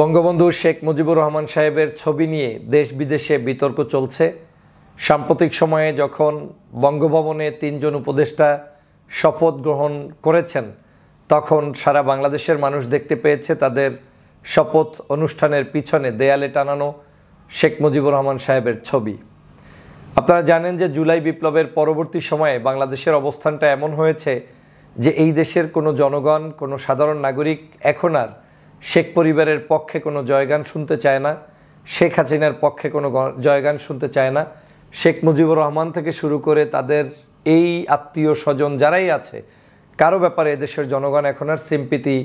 বঙ্গবন্ধু শেখ মুজিবুর রহমান সাহেবের ছবি নিয়ে দেশ বিদেশে বিতর্ক চলছে সাম্প্রতিক সময়ে যখন বঙ্গভবনে তিনজন উপদেষ্টা শপথ গ্রহণ করেছেন তখন সারা বাংলাদেশের মানুষ দেখতে পেয়েছে তাদের শপথ অনুষ্ঠানের পিছনে দেয়ালে টানানো শেখ মুজিবুর রহমান সাহেবের ছবি আপনারা জানেন যে জুলাই বিপ্লবের পরবর্তী সময়ে বাংলাদেশের অবস্থানটা এমন হয়েছে যে এই দেশের কোনো জনগণ কোনো সাধারণ নাগরিক এখন আর শেখ পরিবারের পক্ষে কোনো জয়গান শুনতে চায় না শেখ হাসিনার পক্ষে কোনো জয়গান শুনতে চায় না শেখ মুজিবুর রহমান থেকে শুরু করে তাদের এই আত্মীয় স্বজন যারাই আছে কারো ব্যাপারে এদেশের জনগণ এখন আর সিম্পিতি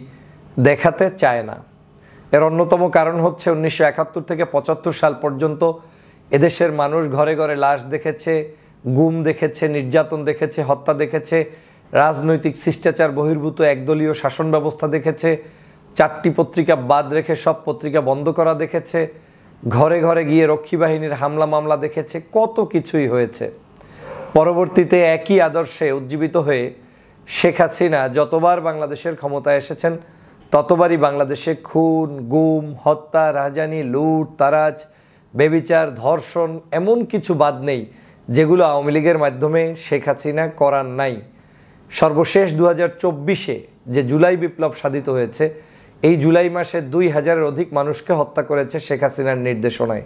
দেখাতে চায় না এর অন্যতম কারণ হচ্ছে উনিশশো একাত্তর থেকে পঁচাত্তর সাল পর্যন্ত এদেশের মানুষ ঘরে ঘরে লাশ দেখেছে গুম দেখেছে নির্যাতন দেখেছে হত্যা দেখেছে রাজনৈতিক শিষ্টাচার বহির্ভূত একদলীয় শাসন ব্যবস্থা দেখেছে চারটি পত্রিকা বাদ রেখে সব পত্রিকা বন্ধ করা দেখেছে ঘরে ঘরে গিয়ে রক্ষী বাহিনীর হামলা মামলা দেখেছে কত কিছুই হয়েছে পরবর্তীতে একই আদর্শে উজ্জীবিত হয়ে শেখ হাসিনা যতবার বাংলাদেশের ক্ষমতায় এসেছেন ততবারই বাংলাদেশে খুন গুম হত্যা রাজানি লুট তারাজ বেবিচার ধর্ষণ এমন কিছু বাদ নেই যেগুলো আওয়ামী লীগের মাধ্যমে শেখ হাসিনা করার নাই সর্বশেষ দু হাজার যে জুলাই বিপ্লব সাধিত হয়েছে এই জুলাই মাসে দুই হাজারের অধিক মানুষকে হত্যা করেছে শেখ হাসিনার নির্দেশনায়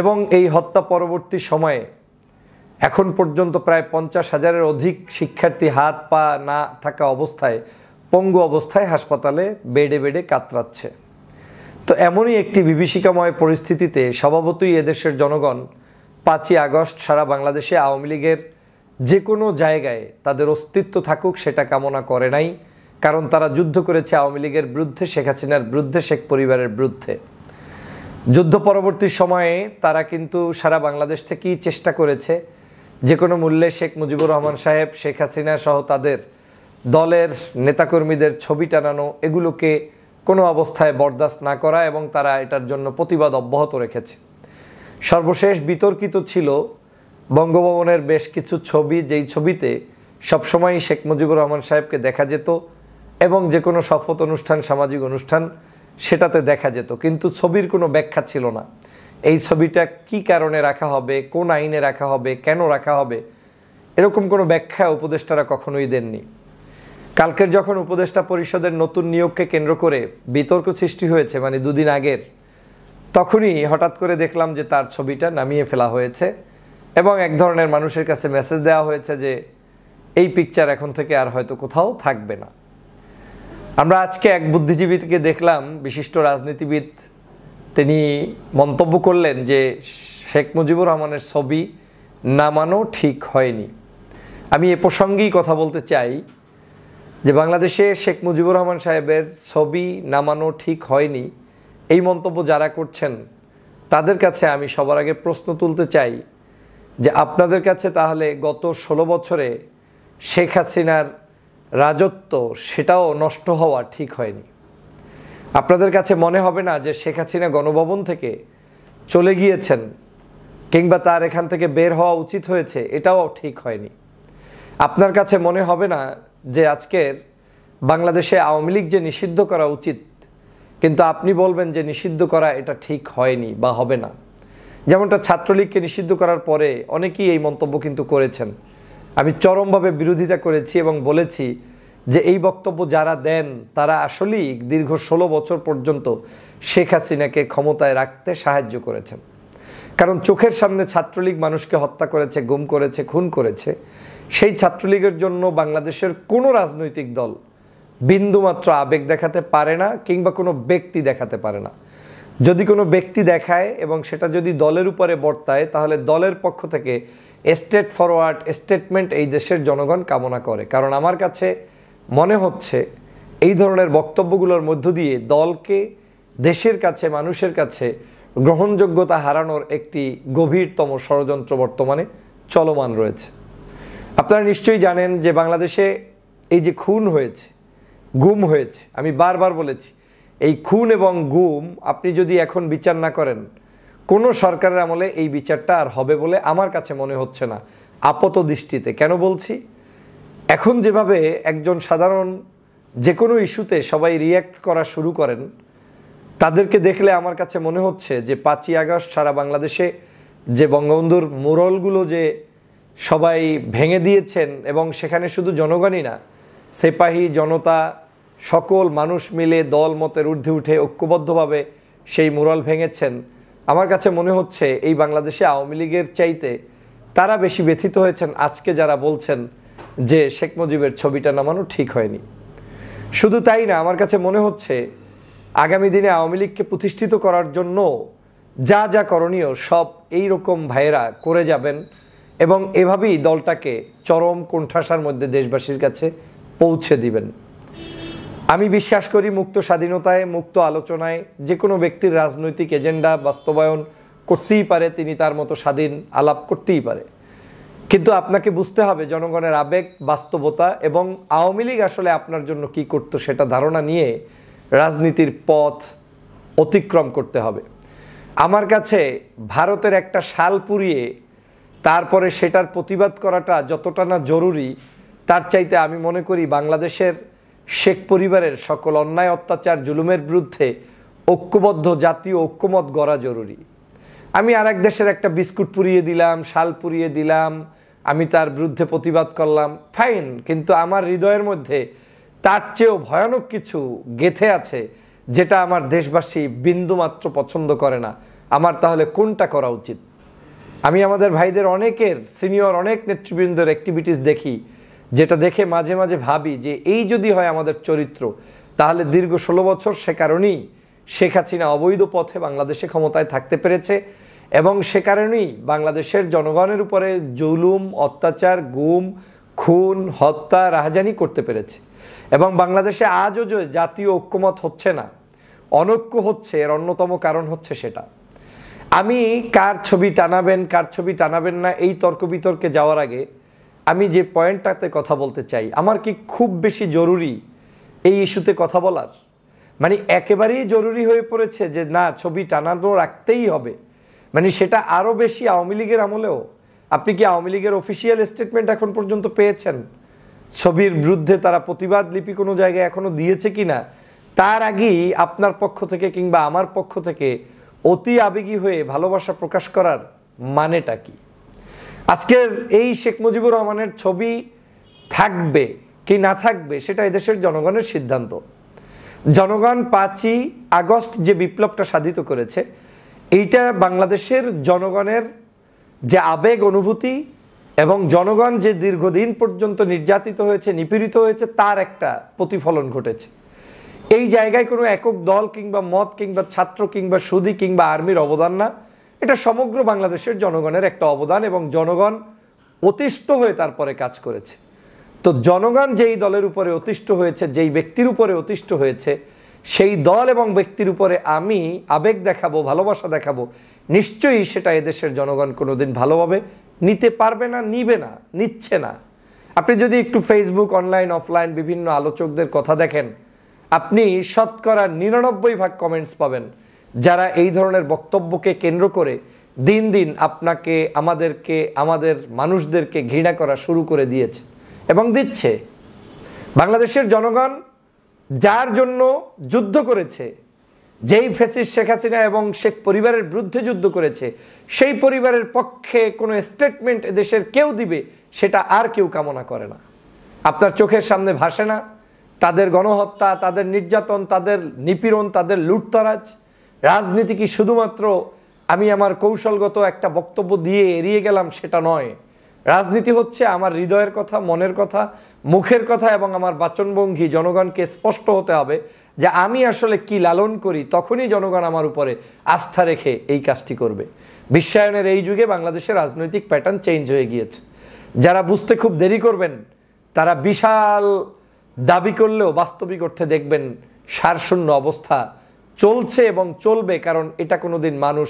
এবং এই হত্যা পরবর্তী সময়ে এখন পর্যন্ত প্রায় পঞ্চাশ হাজারের অধিক শিক্ষার্থী হাত পা না থাকা অবস্থায় পঙ্গু অবস্থায় হাসপাতালে বেডে বেডে কাতরাচ্ছে তো এমনই একটি বিভীষিকাময় পরিস্থিতিতে স্বভাবতই এদেশের জনগণ পাঁচই আগস্ট সারা বাংলাদেশে আওয়ামী লীগের যে কোনো জায়গায় তাদের অস্তিত্ব থাকুক সেটা কামনা করে নাই কারণ তারা যুদ্ধ করেছে আওয়ামী লীগের বিরুদ্ধে শেখ হাসিনার বিরুদ্ধে শেখ পরিবারের বিরুদ্ধে যুদ্ধ পরবর্তী সময়ে তারা কিন্তু সারা বাংলাদেশ থেকেই চেষ্টা করেছে যে কোনো মূল্যে শেখ মুজিবুর রহমান সাহেব শেখ হাসিনা সহ তাদের দলের নেতাকর্মীদের ছবি টানানো এগুলোকে কোনো অবস্থায় বরদাস্ত না করা এবং তারা এটার জন্য প্রতিবাদ অব্যাহত রেখেছে সর্বশেষ বিতর্কিত ছিল বঙ্গভবনের বেশ কিছু ছবি যেই ছবিতে সবসময়ই শেখ মুজিবুর রহমান সাহেবকে দেখা যেত এবং যে কোনো শপথ অনুষ্ঠান সামাজিক অনুষ্ঠান সেটাতে দেখা যেত কিন্তু ছবির কোনো ব্যাখ্যা ছিল না এই ছবিটা কি কারণে রাখা হবে কোন আইনে রাখা হবে কেন রাখা হবে এরকম কোনো ব্যাখ্যা উপদেষ্টারা কখনোই দেননি কালকের যখন উপদেষ্টা পরিষদের নতুন নিয়োগকে কেন্দ্র করে বিতর্ক সৃষ্টি হয়েছে মানে দুদিন আগের তখনই হঠাৎ করে দেখলাম যে তার ছবিটা নামিয়ে ফেলা হয়েছে এবং এক ধরনের মানুষের কাছে মেসেজ দেওয়া হয়েছে যে এই পিকচার এখন থেকে আর হয়তো কোথাও থাকবে না আমরা আজকে এক বুদ্ধিজীবীকে দেখলাম বিশিষ্ট রাজনীতিবিদ তিনি মন্তব্য করলেন যে শেখ মুজিবুর রহমানের ছবি নামানো ঠিক হয়নি আমি এ প্রসঙ্গেই কথা বলতে চাই যে বাংলাদেশে শেখ মুজিবুর রহমান সাহেবের ছবি নামানো ঠিক হয়নি এই মন্তব্য যারা করছেন তাদের কাছে আমি সবার আগে প্রশ্ন তুলতে চাই যে আপনাদের কাছে তাহলে গত ষোলো বছরে শেখ হাসিনার রাজত্ব সেটাও নষ্ট হওয়া ঠিক হয়নি আপনাদের কাছে মনে হবে না যে শেখ হাসিনা গণভবন থেকে চলে গিয়েছেন কিংবা তার এখান থেকে বের হওয়া উচিত হয়েছে এটাও ঠিক হয়নি আপনার কাছে মনে হবে না যে আজকের বাংলাদেশে আওয়ামী লীগ যে নিষিদ্ধ করা উচিত কিন্তু আপনি বলবেন যে নিষিদ্ধ করা এটা ঠিক হয়নি বা হবে না যেমনটা ছাত্রলীগকে নিষিদ্ধ করার পরে অনেকেই এই মন্তব্য কিন্তু করেছেন আমি চরমভাবে বিরোধিতা করেছি এবং বলেছি যে এই বক্তব্য যারা দেন তারা আসলেই দীর্ঘ ষোলো বছর পর্যন্ত শেখ হাসিনাকে ক্ষমতায় রাখতে সাহায্য করেছেন কারণ চোখের সামনে ছাত্রলীগ মানুষকে হত্যা করেছে গুম করেছে খুন করেছে সেই ছাত্রলীগের জন্য বাংলাদেশের কোনো রাজনৈতিক দল বিন্দুমাত্র আবেগ দেখাতে পারে না কিংবা কোনো ব্যক্তি দেখাতে পারে না যদি কোনো ব্যক্তি দেখায় এবং সেটা যদি দলের উপরে বর্তায় তাহলে দলের পক্ষ থেকে স্টেট ফরওয়ার্ড স্টেটমেন্ট এই দেশের জনগণ কামনা করে কারণ আমার কাছে মনে হচ্ছে এই ধরনের বক্তব্যগুলোর মধ্য দিয়ে দলকে দেশের কাছে মানুষের কাছে গ্রহণযোগ্যতা হারানোর একটি গভীরতম ষড়যন্ত্র বর্তমানে চলমান রয়েছে আপনারা নিশ্চয়ই জানেন যে বাংলাদেশে এই যে খুন হয়েছে গুম হয়েছে আমি বারবার বলেছি এই খুন এবং গুম আপনি যদি এখন বিচার না করেন কোনো সরকারের আমলে এই বিচারটা আর হবে বলে আমার কাছে মনে হচ্ছে না আপত দৃষ্টিতে কেন বলছি এখন যেভাবে একজন সাধারণ যে কোনো ইস্যুতে সবাই রিয়্যাক্ট করা শুরু করেন তাদেরকে দেখলে আমার কাছে মনে হচ্ছে যে পাঁচই আগস্ট সারা বাংলাদেশে যে বঙ্গবন্ধুর মোরলগুলো যে সবাই ভেঙে দিয়েছেন এবং সেখানে শুধু জনগণই না সেপাহি জনতা সকল মানুষ মিলে দল মতের ঊর্ধ্বে উঠে ঐক্যবদ্ধভাবে সেই মোরল ভেঙেছেন আমার কাছে মনে হচ্ছে এই বাংলাদেশে আওয়ামী লীগের চাইতে তারা বেশি ব্যথিত হয়েছেন আজকে যারা বলছেন যে শেখ মুজিবের ছবিটা নামানো ঠিক হয়নি শুধু তাই না আমার কাছে মনে হচ্ছে আগামী দিনে আওয়ামী লীগকে প্রতিষ্ঠিত করার জন্য যা যা করণীয় সব এই রকম ভাইয়েরা করে যাবেন এবং এভাবেই দলটাকে চরম কোণঠাসার মধ্যে দেশবাসীর কাছে পৌঁছে দিবেন আমি বিশ্বাস করি মুক্ত স্বাধীনতায় মুক্ত আলোচনায় যে কোনো ব্যক্তির রাজনৈতিক এজেন্ডা বাস্তবায়ন করতেই পারে তিনি তার মতো স্বাধীন আলাপ করতেই পারে কিন্তু আপনাকে বুঝতে হবে জনগণের আবেগ বাস্তবতা এবং আওয়ামী লীগ আসলে আপনার জন্য কি করত সেটা ধারণা নিয়ে রাজনীতির পথ অতিক্রম করতে হবে আমার কাছে ভারতের একটা শাল পুড়িয়ে তারপরে সেটার প্রতিবাদ করাটা যতটা না জরুরি তার চাইতে আমি মনে করি বাংলাদেশের শেখ পরিবারের সকল অন্যায় অত্যাচার জুলুমের বিরুদ্ধে ঐক্যবদ্ধ জাতীয় ঐক্যমত গড়া জরুরি আমি আর এক দেশের একটা বিস্কুট পুড়িয়ে দিলাম শাল পুড়িয়ে দিলাম আমি তার বিরুদ্ধে প্রতিবাদ করলাম ফাইন কিন্তু আমার হৃদয়ের মধ্যে তার চেয়েও ভয়ানক কিছু গেথে আছে যেটা আমার দেশবাসী বিন্দুমাত্র পছন্দ করে না আমার তাহলে কোনটা করা উচিত আমি আমাদের ভাইদের অনেকের সিনিয়র অনেক নেতৃবৃন্দের অ্যাক্টিভিটিস দেখি যেটা দেখে মাঝে মাঝে ভাবি যে এই যদি হয় আমাদের চরিত্র তাহলে দীর্ঘ ষোলো বছর সে কারণেই শেখ হাসিনা অবৈধ পথে বাংলাদেশে ক্ষমতায় থাকতে পেরেছে এবং সে কারণেই বাংলাদেশের জনগণের উপরে জুলুম অত্যাচার গুম খুন হত্যা রাহাজানি করতে পেরেছে এবং বাংলাদেশে আজও যে জাতীয় ঐক্যমত হচ্ছে না অনৈক্য হচ্ছে এর অন্যতম কারণ হচ্ছে সেটা আমি কার ছবি টানাবেন কার ছবি টানাবেন না এই তর্ক বিতর্কে যাওয়ার আগে আমি যে পয়েন্টটাতে কথা বলতে চাই আমার কি খুব বেশি জরুরি এই ইস্যুতে কথা বলার মানে একেবারেই জরুরি হয়ে পড়েছে যে না ছবি টানানো রাখতেই হবে মানে সেটা আরও বেশি আওয়ামী লীগের আমলেও আপনি কি আওয়ামী লীগের অফিসিয়াল স্টেটমেন্ট এখন পর্যন্ত পেয়েছেন ছবির বিরুদ্ধে তারা প্রতিবাদ লিপি কোনো জায়গায় এখনও দিয়েছে কি না তার আগেই আপনার পক্ষ থেকে কিংবা আমার পক্ষ থেকে অতি আবেগী হয়ে ভালোবাসা প্রকাশ করার মানেটা কী আজকের এই শেখ মুজিবুর রহমানের ছবি থাকবে কি না থাকবে সেটা এদেশের জনগণের সিদ্ধান্ত জনগণ পাঁচই আগস্ট যে বিপ্লবটা সাধিত করেছে এইটা বাংলাদেশের জনগণের যে আবেগ অনুভূতি এবং জনগণ যে দীর্ঘদিন পর্যন্ত নির্যাতিত হয়েছে নিপীড়িত হয়েছে তার একটা প্রতিফলন ঘটেছে এই জায়গায় কোনো একক দল কিংবা মত কিংবা ছাত্র কিংবা সুদী কিংবা আর্মির অবদান না এটা সমগ্র বাংলাদেশের জনগণের একটা অবদান এবং জনগণ অতিষ্ঠ হয়ে তারপরে কাজ করেছে তো জনগণ যেই দলের উপরে অতিষ্ঠ হয়েছে যেই ব্যক্তির উপরে অতিষ্ঠ হয়েছে সেই দল এবং ব্যক্তির উপরে আমি আবেগ দেখাবো ভালোবাসা দেখাবো নিশ্চয়ই সেটা এদেশের জনগণ কোনো দিন ভালোভাবে নিতে পারবে না নিবে না নিচ্ছে না আপনি যদি একটু ফেসবুক অনলাইন অফলাইন বিভিন্ন আলোচকদের কথা দেখেন আপনি শতকরা নিরানব্বই ভাগ কমেন্টস পাবেন যারা এই ধরনের বক্তব্যকে কেন্দ্র করে দিন দিন আপনাকে আমাদেরকে আমাদের মানুষদেরকে ঘৃণা করা শুরু করে দিয়েছে এবং দিচ্ছে বাংলাদেশের জনগণ যার জন্য যুদ্ধ করেছে যেই ফেসিস শেখ হাসিনা এবং শেখ পরিবারের বিরুদ্ধে যুদ্ধ করেছে সেই পরিবারের পক্ষে কোনো স্টেটমেন্ট দেশের কেউ দিবে সেটা আর কেউ কামনা করে না আপনার চোখের সামনে ভাসে না তাদের গণহত্যা তাদের নির্যাতন তাদের নিপীড়ন তাদের লুটতরাজ রাজনীতি কি শুধুমাত্র আমি আমার কৌশলগত একটা বক্তব্য দিয়ে এড়িয়ে গেলাম সেটা নয় রাজনীতি হচ্ছে আমার হৃদয়ের কথা মনের কথা মুখের কথা এবং আমার বাচনভঙ্গি জনগণকে স্পষ্ট হতে হবে যে আমি আসলে কি লালন করি তখনই জনগণ আমার উপরে আস্থা রেখে এই কাজটি করবে বিশ্বায়নের এই যুগে বাংলাদেশের রাজনৈতিক প্যাটার্ন চেঞ্জ হয়ে গিয়েছে যারা বুঝতে খুব দেরি করবেন তারা বিশাল দাবি করলেও বাস্তবিক অর্থে দেখবেন সারশূন্য অবস্থা চলছে এবং চলবে কারণ এটা কোনো দিন মানুষ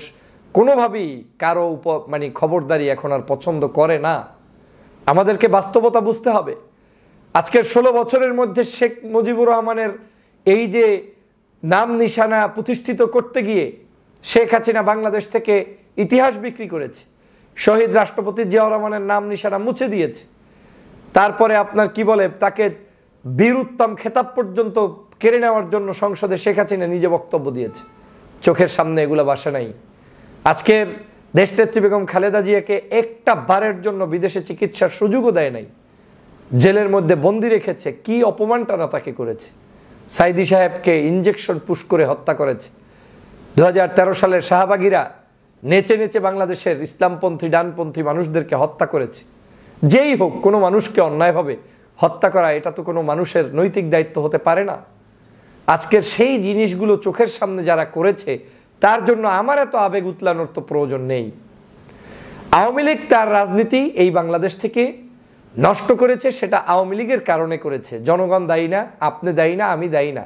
কোনোভাবেই কারো উপ মানে খবরদারি এখন আর পছন্দ করে না আমাদেরকে বাস্তবতা বুঝতে হবে আজকের ষোলো বছরের মধ্যে শেখ মুজিবুর রহমানের এই যে নাম নিশানা প্রতিষ্ঠিত করতে গিয়ে শেখ হাসিনা বাংলাদেশ থেকে ইতিহাস বিক্রি করেছে শহীদ রাষ্ট্রপতি জিয়াউর রহমানের নাম নিশানা মুছে দিয়েছে তারপরে আপনার কি বলে তাকে বীর উত্তম খেতাব পর্যন্ত কেড়ে নেওয়ার জন্য সংসদে শেখ হাসিনা নিজে বক্তব্য দিয়েছে চোখের সামনে এগুলো বাসা নাই আজকের দেশ নেত্রী বেগম খালেদা জিয়াকে একটা বারের জন্য বিদেশে চিকিৎসার সুযোগও দেয় নাই জেলের মধ্যে বন্দি রেখেছে কি অপমানটা না তাকে করেছে সাইদি সাহেবকে ইঞ্জেকশন পুশ করে হত্যা করেছে দু সালের শাহবাগিরা নেচে নেচে বাংলাদেশের ইসলামপন্থী ডানপন্থী মানুষদেরকে হত্যা করেছে যেই হোক কোনো মানুষকে অন্যায়ভাবে হত্যা করা এটা তো কোনো মানুষের নৈতিক দায়িত্ব হতে পারে না আজকের সেই জিনিসগুলো চোখের সামনে যারা করেছে তার জন্য আমার এত আবেগ উতলানোর তো প্রয়োজন নেই আওয়ামী লীগ তার রাজনীতি এই বাংলাদেশ থেকে নষ্ট করেছে সেটা আওয়ামী লীগের কারণে করেছে জনগণ দায়ী না আপনি দায়ী না আমি দায়ী না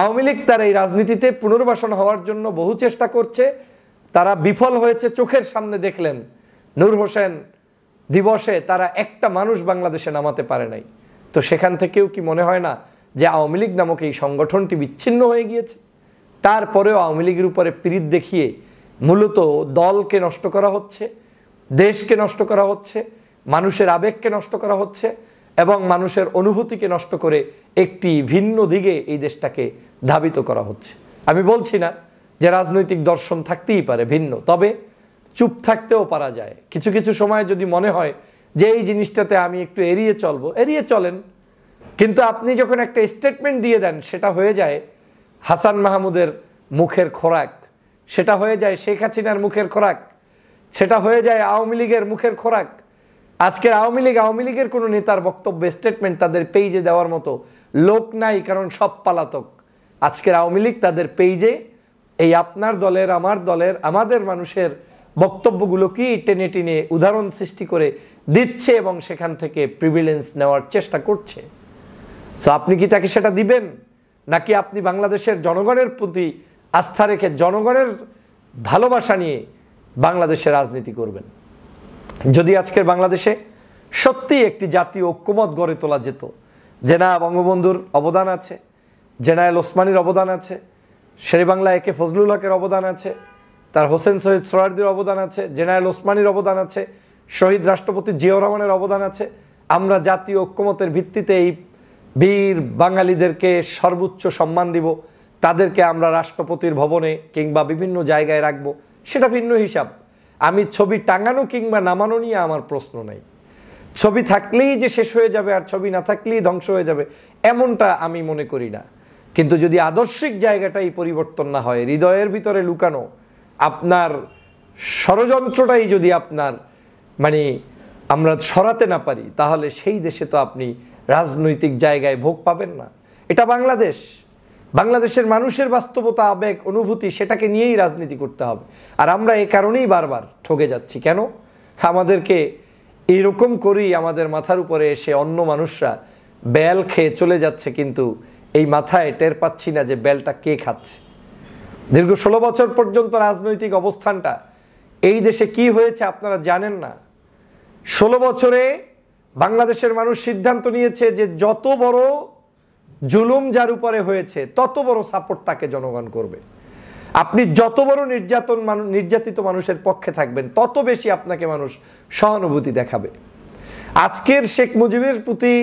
আওয়ামী লীগ তার এই রাজনীতিতে পুনর্বাসন হওয়ার জন্য বহু চেষ্টা করছে তারা বিফল হয়েছে চোখের সামনে দেখলেন নূর হোসেন দিবসে তারা একটা মানুষ বাংলাদেশে নামাতে পারে নাই তো সেখান থেকেও কি মনে হয় না যে আওয়ামী লীগ নামক এই সংগঠনটি বিচ্ছিন্ন হয়ে গিয়েছে তারপরেও আওয়ামী লীগের উপরে পীড়িত দেখিয়ে মূলত দলকে নষ্ট করা হচ্ছে দেশকে নষ্ট করা হচ্ছে মানুষের আবেগকে নষ্ট করা হচ্ছে এবং মানুষের অনুভূতিকে নষ্ট করে একটি ভিন্ন দিকে এই দেশটাকে ধাবিত করা হচ্ছে আমি বলছি না যে রাজনৈতিক দর্শন থাকতেই পারে ভিন্ন তবে চুপ থাকতেও পারা যায় কিছু কিছু সময় যদি মনে হয় যে এই জিনিসটাতে আমি একটু এড়িয়ে চলবো এড়িয়ে চলেন কিন্তু আপনি যখন একটা স্টেটমেন্ট দিয়ে দেন সেটা হয়ে যায় হাসান মাহমুদের মুখের খোরাক সেটা হয়ে যায় শেখ হাসিনার মুখের খোরাক সেটা হয়ে যায় আওয়ামী লীগের মুখের খোরাক আজকের আওয়ামী লীগ আওয়ামী লীগের কোনো নেতার বক্তব্য স্টেটমেন্ট তাদের পেইজে দেওয়ার মতো লোক নাই কারণ সব পালাতক আজকের আওয়ামী লীগ তাদের পেইজে এই আপনার দলের আমার দলের আমাদের মানুষের কি টেনে টেনে উদাহরণ সৃষ্টি করে দিচ্ছে এবং সেখান থেকে প্রিভিলেন্স নেওয়ার চেষ্টা করছে সো আপনি কি তাকে সেটা দিবেন নাকি আপনি বাংলাদেশের জনগণের প্রতি আস্থা রেখে জনগণের ভালোবাসা নিয়ে বাংলাদেশে রাজনীতি করবেন যদি আজকের বাংলাদেশে সত্যি একটি জাতীয় ঐক্যমত গড়ে তোলা যেত যে না বঙ্গবন্ধুর অবদান আছে জেনায়েল ওসমানির অবদান আছে শেরেবাংলা একে ফজলুল হকের অবদান আছে তার হোসেন শহীদ সোহার্দির অবদান আছে জেনায়েল ওসমানির অবদান আছে শহীদ রাষ্ট্রপতি জিয়াউর রহমানের অবদান আছে আমরা জাতীয় ঐক্যমতের ভিত্তিতে এই বীর বাঙালিদেরকে সর্বোচ্চ সম্মান দিব তাদেরকে আমরা রাষ্ট্রপতির ভবনে কিংবা বিভিন্ন জায়গায় রাখব সেটা ভিন্ন হিসাব আমি ছবি টাঙানো কিংবা নামানো নিয়ে আমার প্রশ্ন নেই ছবি থাকলেই যে শেষ হয়ে যাবে আর ছবি না থাকলেই ধ্বংস হয়ে যাবে এমনটা আমি মনে করি না কিন্তু যদি আদর্শিক জায়গাটাই পরিবর্তন না হয় হৃদয়ের ভিতরে লুকানো আপনার ষড়যন্ত্রটাই যদি আপনার মানে আমরা সরাতে না পারি তাহলে সেই দেশে তো আপনি রাজনৈতিক জায়গায় ভোগ পাবেন না এটা বাংলাদেশ বাংলাদেশের মানুষের বাস্তবতা আবেগ অনুভূতি সেটাকে নিয়েই রাজনীতি করতে হবে আর আমরা এ কারণেই বারবার ঠকে যাচ্ছি কেন আমাদেরকে এরকম করেই আমাদের মাথার উপরে এসে অন্য মানুষরা ব্যাল খেয়ে চলে যাচ্ছে কিন্তু এই মাথায় টের পাচ্ছি না যে ব্যালটা কে খাচ্ছে দীর্ঘ ষোলো বছর পর্যন্ত রাজনৈতিক অবস্থানটা এই দেশে কি হয়েছে আপনারা জানেন না ষোলো বছরে বাংলাদেশের মানুষ সিদ্ধান্ত নিয়েছে যে যত বড় জুলুম যার উপরে হয়েছে তত বড় সাপোর্ট তাকে জনগণ করবে আপনি যত বড় নির্যাতন নির্যাতিত মানুষের পক্ষে থাকবেন তত বেশি আপনাকে মানুষ সহানুভূতি দেখাবে আজকের শেখ মুজিবের প্রতি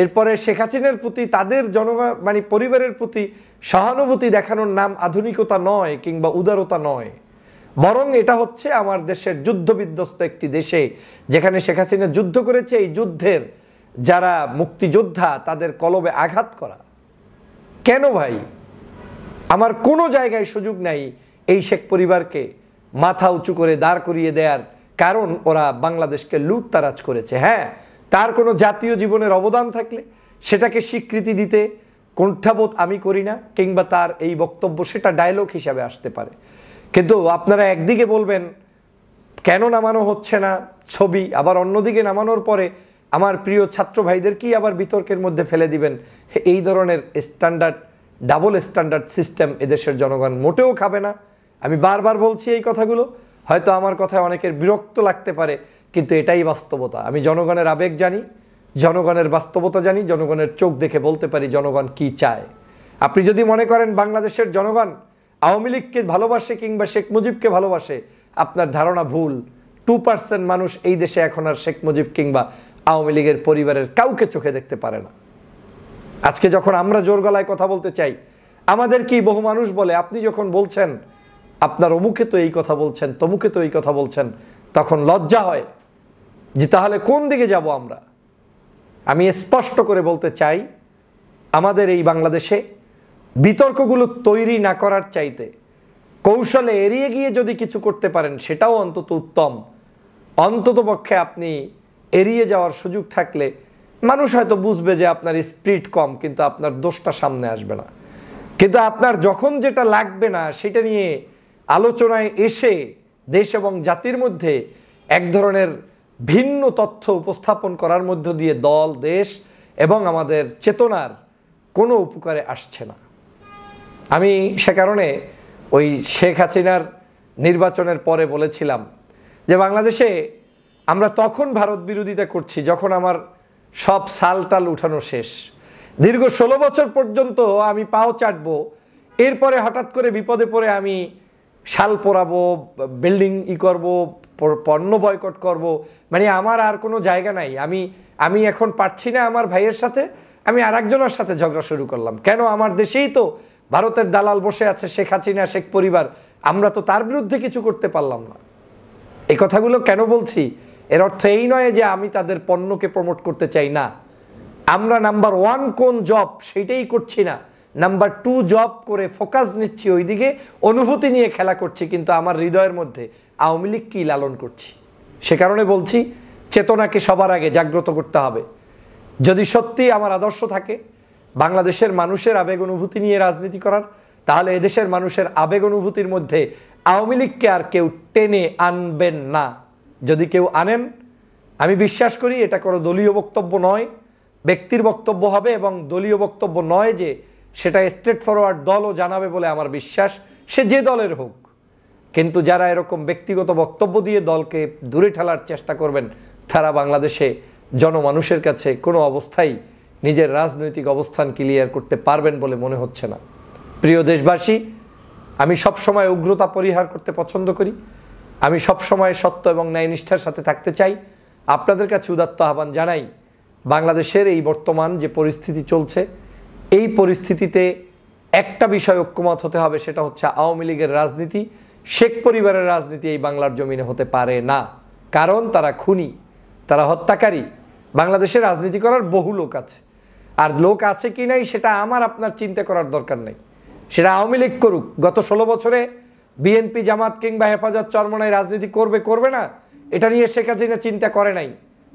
এরপরে শেখ হাসিনার প্রতি তাদের জনগণ মানে পরিবারের প্রতি সহানুভূতি দেখানোর নাম আধুনিকতা নয় কিংবা উদারতা নয় বরং এটা হচ্ছে আমার দেশের যুদ্ধ বিধ্বস্ত একটি দেশে যেখানে শেখ হাসিনা যুদ্ধ করেছে এই যুদ্ধের যারা মুক্তিযোদ্ধা তাদের কলবে আঘাত করা কেন ভাই আমার কোনো জায়গায় সুযোগ নাই এই শেখ পরিবারকে মাথা উঁচু করে দাঁড় করিয়ে দেওয়ার কারণ ওরা বাংলাদেশকে লুটতারাজ করেছে হ্যাঁ তার কোনো জাতীয় জীবনের অবদান থাকলে সেটাকে স্বীকৃতি দিতে কণ্ঠাবোধ আমি করি না কিংবা তার এই বক্তব্য সেটা ডায়লগ হিসাবে আসতে পারে কিন্তু আপনারা একদিকে বলবেন কেন নামানো হচ্ছে না ছবি আবার অন্যদিকে নামানোর পরে আমার প্রিয় ছাত্র ভাইদেরকেই আবার বিতর্কের মধ্যে ফেলে দিবেন এই ধরনের স্ট্যান্ডার্ড ডাবল স্ট্যান্ডার্ড সিস্টেম এদেশের জনগণ মোটেও খাবে না আমি বারবার বলছি এই কথাগুলো হয়তো আমার কথায় অনেকের বিরক্ত লাগতে পারে কিন্তু এটাই বাস্তবতা আমি জনগণের আবেগ জানি জনগণের বাস্তবতা জানি জনগণের চোখ দেখে বলতে পারি জনগণ কি চায় আপনি যদি মনে করেন বাংলাদেশের জনগণ আওয়ামী লীগকে ভালোবাসে কিংবা শেখ মুজিবকে ভালোবাসে আপনার ধারণা ভুল টু পার্সেন্ট মানুষ এই দেশে এখন আর শেখ মুজিব কিংবা আওয়ামী লীগের পরিবারের কাউকে চোখে দেখতে পারে না আজকে যখন আমরা জোর গলায় কথা বলতে চাই আমাদের কি বহু মানুষ বলে আপনি যখন বলছেন আপনার অমুখে তো এই কথা বলছেন তমুকে তো এই কথা বলছেন তখন লজ্জা হয় যে তাহলে কোন দিকে যাব আমরা আমি স্পষ্ট করে বলতে চাই আমাদের এই বাংলাদেশে বিতর্কগুলো তৈরি না করার চাইতে কৌশলে এড়িয়ে গিয়ে যদি কিছু করতে পারেন সেটাও অন্তত উত্তম অন্তত পক্ষে আপনি এড়িয়ে যাওয়ার সুযোগ থাকলে মানুষ হয়তো বুঝবে যে আপনার স্পিড কম কিন্তু আপনার দোষটা সামনে আসবে না কিন্তু আপনার যখন যেটা লাগবে না সেটা নিয়ে আলোচনায় এসে দেশ এবং জাতির মধ্যে এক ধরনের ভিন্ন তথ্য উপস্থাপন করার মধ্য দিয়ে দল দেশ এবং আমাদের চেতনার কোনো উপকারে আসছে না আমি সে কারণে ওই শেখ হাসিনার নির্বাচনের পরে বলেছিলাম যে বাংলাদেশে আমরা তখন ভারত বিরোধিতা করছি যখন আমার সব সালটাল উঠানো শেষ দীর্ঘ ষোলো বছর পর্যন্ত আমি পাও চাটব এরপরে হঠাৎ করে বিপদে পড়ে আমি শাল পরাবো বিল্ডিং ই করবো পণ্য বয়কট করব মানে আমার আর কোনো জায়গা নাই আমি আমি এখন পারছি না আমার ভাইয়ের সাথে আমি আর সাথে ঝগড়া শুরু করলাম কেন আমার দেশেই তো ভারতের দালাল বসে আছে শেখ হাসিনা শেখ পরিবার আমরা তো তার বিরুদ্ধে কিছু করতে পারলাম না এই কথাগুলো কেন বলছি এর অর্থ এই নয় যে আমি তাদের পণ্যকে প্রমোট করতে চাই না আমরা নাম্বার ওয়ান কোন জব সেটাই করছি না নাম্বার টু জব করে ফোকাস নিচ্ছি ওইদিকে অনুভূতি নিয়ে খেলা করছি কিন্তু আমার হৃদয়ের মধ্যে আওয়ামী লীগ কী লালন করছি সে কারণে বলছি চেতনাকে সবার আগে জাগ্রত করতে হবে যদি সত্যি আমার আদর্শ থাকে বাংলাদেশের মানুষের আবেগ অনুভূতি নিয়ে রাজনীতি করার তাহলে এদেশের মানুষের আবেগ অনুভূতির মধ্যে আওয়ামী লীগকে আর কেউ টেনে আনবেন না যদি কেউ আনেন আমি বিশ্বাস করি এটা কোনো দলীয় বক্তব্য নয় ব্যক্তির বক্তব্য হবে এবং দলীয় বক্তব্য নয় যে সেটা স্টেট ফরওয়ার্ড দলও জানাবে বলে আমার বিশ্বাস সে যে দলের হোক কিন্তু যারা এরকম ব্যক্তিগত বক্তব্য দিয়ে দলকে দূরে ঠেলার চেষ্টা করবেন তারা বাংলাদেশে জনমানুষের কাছে কোনো অবস্থায় নিজের রাজনৈতিক অবস্থান ক্লিয়ার করতে পারবেন বলে মনে হচ্ছে না প্রিয় দেশবাসী আমি সবসময় উগ্রতা পরিহার করতে পছন্দ করি আমি সবসময় সত্য এবং ন্যায়নিষ্ঠার সাথে থাকতে চাই আপনাদের কাছে উদাত্ত আহ্বান জানাই বাংলাদেশের এই বর্তমান যে পরিস্থিতি চলছে এই পরিস্থিতিতে একটা বিষয় ঐক্যমত হতে হবে সেটা হচ্ছে আওয়ামী লীগের রাজনীতি শেখ পরিবারের রাজনীতি এই বাংলার জমিনে হতে পারে না কারণ তারা খুনি তারা হত্যাকারী বাংলাদেশে রাজনীতি করার বহু লোক আছে আর লোক আছে কি নাই সেটা আমার আপনার চিন্তা করার দরকার নেই সেটা আওয়ামী লীগ করুক গত ষোলো বছরে বিএনপি জামাত কিংবা হেফাজত চরমনায় রাজনীতি করবে করবে না এটা নিয়ে শেখ হাসিনা চিন্তা করে নাই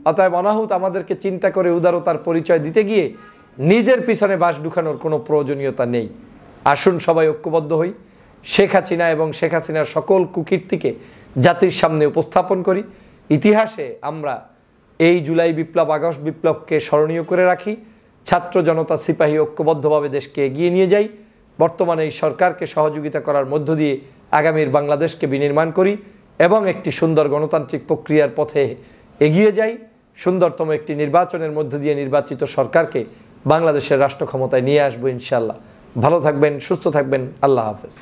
অতএব অনাহুত আমাদেরকে চিন্তা করে উদারতার পরিচয় দিতে গিয়ে নিজের পিছনে বাস ঢুকানোর কোনো প্রয়োজনীয়তা নেই আসুন সবাই ঐক্যবদ্ধ হই শেখ হাসিনা এবং শেখ হাসিনার সকল কুকীর্তিকে জাতির সামনে উপস্থাপন করি ইতিহাসে আমরা এই জুলাই বিপ্লব আগস্ট বিপ্লবকে স্মরণীয় করে রাখি ছাত্র জনতা সিপাহী ঐক্যবদ্ধভাবে দেশকে এগিয়ে নিয়ে যাই বর্তমানে এই সরকারকে সহযোগিতা করার মধ্য দিয়ে আগামীর বাংলাদেশকে বিনির্মাণ করি এবং একটি সুন্দর গণতান্ত্রিক প্রক্রিয়ার পথে এগিয়ে যাই সুন্দরতম একটি নির্বাচনের মধ্য দিয়ে নির্বাচিত সরকারকে বাংলাদেশের রাষ্ট্র ক্ষমতায় নিয়ে আসবো ইনশাল্লাহ ভালো থাকবেন সুস্থ থাকবেন আল্লাহ হাফেজ